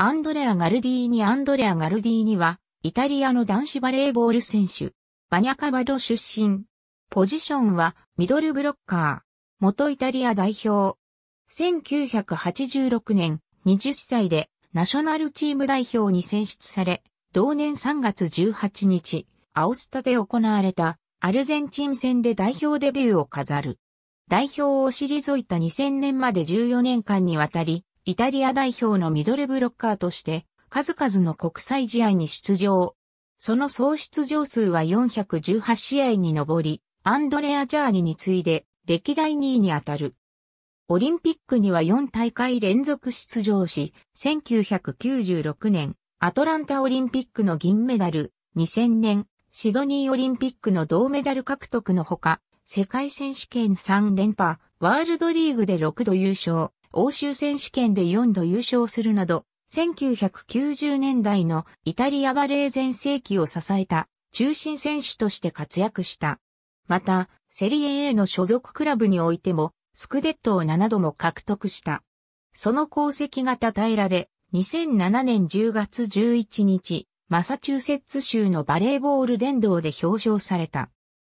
アンドレア・ガルディーニアンドレア・ガルディーニは、イタリアの男子バレーボール選手、バニャカバド出身。ポジションは、ミドルブロッカー。元イタリア代表。1986年、20歳で、ナショナルチーム代表に選出され、同年3月18日、アオスタで行われた、アルゼンチン戦で代表デビューを飾る。代表を退いた2000年まで14年間にわたり、イタリア代表のミドルブロッカーとして、数々の国際試合に出場。その総出場数は418試合に上り、アンドレア・ジャーニに次いで歴代2位に当たる。オリンピックには4大会連続出場し、1996年、アトランタオリンピックの銀メダル、2000年、シドニーオリンピックの銅メダル獲得のほか、世界選手権3連覇、ワールドリーグで6度優勝、欧州選手権で4度優勝するなど、1990年代のイタリアバレー全盛期を支えた中心選手として活躍した。また、セリエ A の所属クラブにおいても、スクデットを7度も獲得した。その功績が称えられ、2007年10月11日、マサチューセッツ州のバレーボール殿堂で表彰された。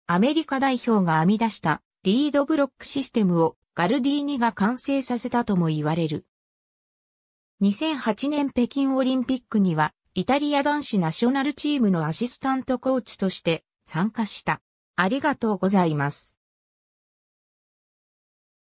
アメリカ代表が編み出したリードブロックシステムをガルディーニが完成させたとも言われる。2008年北京オリンピックには、イタリア男子ナショナルチームのアシスタントコーチとして参加した。ありがとうございます。